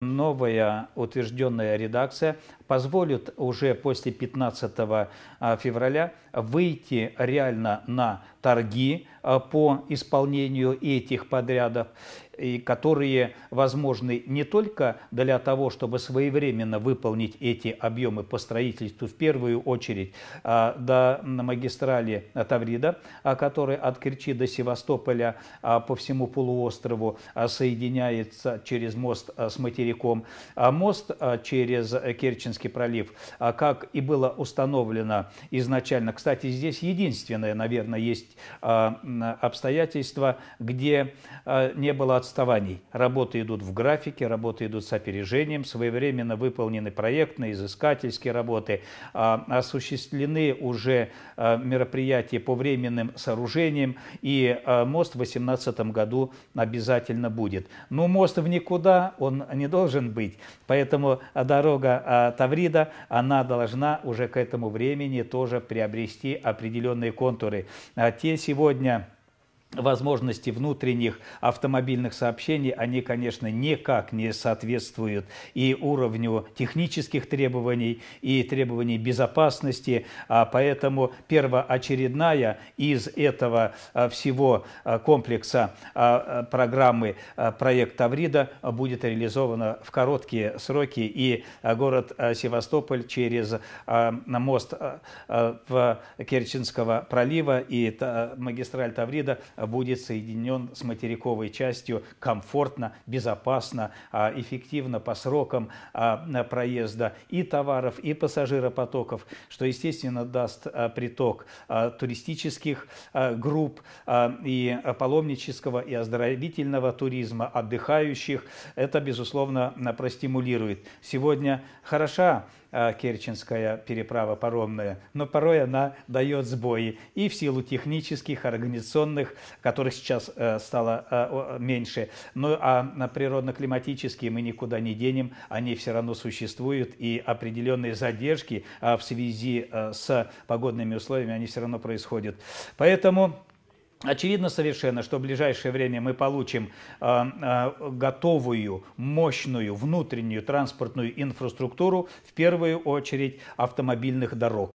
новая утвержденная редакция позволит уже после 15 а, февраля выйти реально на торги а, по исполнению этих подрядов, которые возможны не только для того, чтобы своевременно выполнить эти объемы по строительству, в первую очередь а, до магистрали Таврида, который от Керчи до Севастополя по всему полуострову соединяется через мост с материком, мост через Керченский Финский пролив, а как и было установлено изначально. Кстати, здесь единственное, наверное, есть а, обстоятельство, где а, не было отставаний. Работы идут в графике, работы идут с опережением, своевременно выполнены проектные, изыскательские работы, осуществлены уже мероприятия по временным сооружениям, и мост в 2018 году обязательно будет. Но мост в никуда, он не должен быть, поэтому дорога там Таврида, она должна уже к этому времени тоже приобрести определенные контуры. А те сегодня возможности внутренних автомобильных сообщений, они, конечно, никак не соответствуют и уровню технических требований, и требований безопасности. а Поэтому первоочередная из этого а, всего а, комплекса а, программы проект Таврида будет реализована в короткие сроки, и город Севастополь через мост в Керченского пролива и магистраль Таврида – будет соединен с материковой частью комфортно, безопасно, а, эффективно по срокам а, проезда и товаров, и пассажиропотоков, что, естественно, даст а, приток туристических групп и паломнического, и оздоровительного туризма, отдыхающих. Это, безусловно, простимулирует. Сегодня хороша Керченская переправа паромная, но порой она дает сбои и в силу технических, организационных которых сейчас э, стало э, меньше. Ну а на природно-климатические мы никуда не денем, они все равно существуют, и определенные задержки а, в связи э, с погодными условиями, они все равно происходят. Поэтому... Очевидно совершенно, что в ближайшее время мы получим э, э, готовую, мощную внутреннюю транспортную инфраструктуру, в первую очередь автомобильных дорог.